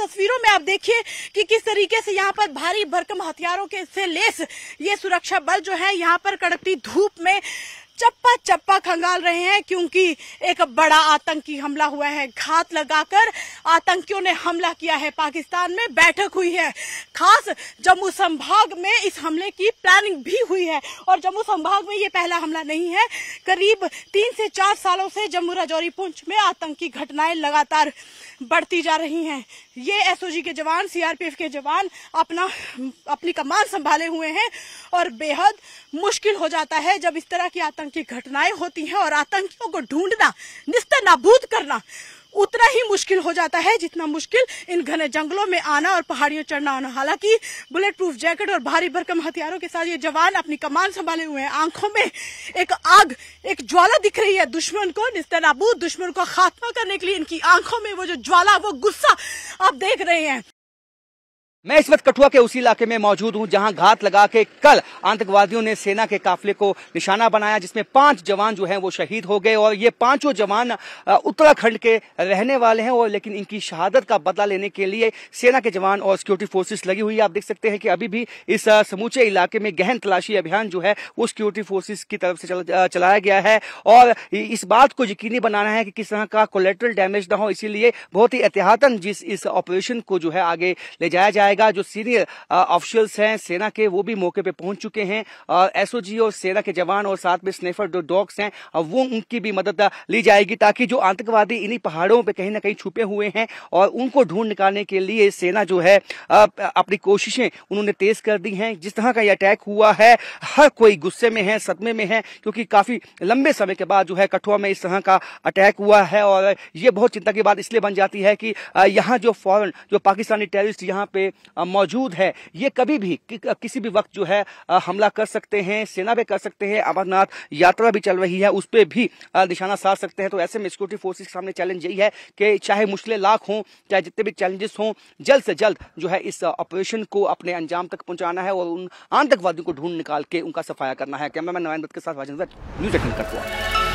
तस्वीरों में आप देखिए कि किस तरीके से यहाँ पर भारी भरकम हथियारों के से लेस ये सुरक्षा बल जो है यहाँ पर कड़कती धूप में चप्पा चप्पा खंगाल रहे हैं क्योंकि एक बड़ा आतंकी हमला हुआ है घात लगाकर आतंकियों ने हमला किया है पाकिस्तान में बैठक हुई है खास जम्मू संभाग में इस हमले की प्लानिंग भी हुई है और जम्मू संभाग में ये पहला हमला नहीं है करीब तीन से चार सालों से जम्मू राजौरी पुंछ में आतंकी घटनाएं लगातार बढ़ती जा रही हैं ये एसओजी के जवान सीआरपीएफ के जवान अपना अपनी कमान संभाले हुए हैं और बेहद मुश्किल हो जाता है जब इस तरह की आतंकी घटनाएं होती हैं और आतंकियों को ढूंढना निस्तर नाबूद करना उतना ही मुश्किल हो जाता है जितना मुश्किल इन घने जंगलों में आना और पहाड़ियों चढ़ना आना हालांकि बुलेट प्रूफ जैकेट और भारी भरकम हथियारों के साथ ये जवान अपनी कमान संभाले हुए हैं आंखों में एक आग एक ज्वाला दिख रही है दुश्मन को निस्तनाबूद दुश्मन को खात्मा करने के लिए इनकी आंखों में वो जो ज्वाला वो गुस्सा आप देख रहे हैं मैं इस वक्त कठुआ के उसी इलाके में मौजूद हूं जहां घात लगा के कल आतंकवादियों ने सेना के काफिले को निशाना बनाया जिसमें पांच जवान जो हैं वो शहीद हो गए और ये पांचों जवान उत्तराखंड के रहने वाले हैं और लेकिन इनकी शहादत का बदला लेने के लिए सेना के जवान और सिक्योरिटी फोर्सेस लगी हुई है आप देख सकते हैं कि अभी भी इस समूचे इलाके में गहन तलाशी अभियान जो है वो सिक्योरिटी फोर्सेज की तरफ से चलाया गया है और इस बात को यकीनी बनाना है कि किस तरह का कोलेट्रल डैमेज ना हो इसीलिए बहुत ही एहतियातन जिस इस ऑपरेशन को जो है आगे ले जाया जाए जाएगा जो सीनियर ऑफिशियल्स हैं सेना के वो भी मौके पे पहुंच चुके हैं एसओजी और सेना के जवान और साथ में स्नेफर जो डॉग्स हैं वो उनकी भी मदद ली जाएगी ताकि जो आतंकवादी इन्हीं पहाड़ों पर कहीं ना कहीं छुपे हुए हैं और उनको ढूंढ निकालने के लिए सेना जो है अपनी कोशिशें उन्होंने तेज कर दी हैं जिस तरह का ये अटैक हुआ है हर कोई गुस्से में है सदमे में है क्योंकि काफी लंबे समय के बाद जो है कठुआ में इस तरह का अटैक हुआ है और ये बहुत चिंता की बात इसलिए बन जाती है कि यहाँ जो फॉरन जो पाकिस्तानी टेररिस्ट यहाँ पे मौजूद है ये कभी भी कि, किसी भी वक्त जो है हमला कर सकते हैं सेना पे कर सकते हैं अमरनाथ यात्रा भी चल रही है उस पर भी निशाना साध सकते हैं तो ऐसे में सिक्योरिटी फोर्सेज के सामने चैलेंज यही है कि चाहे मुश्किलें लाख हों चाहे जितने भी चैलेंजेस हों जल्द से जल्द जो है इस ऑपरेशन को अपने अंजाम तक पहुंचाना है और उन आतंकवादियों को ढूंढ निकाल के उनका सफाया करना है कैमरा मैन नवैन के साथ न्यूज एटीन करता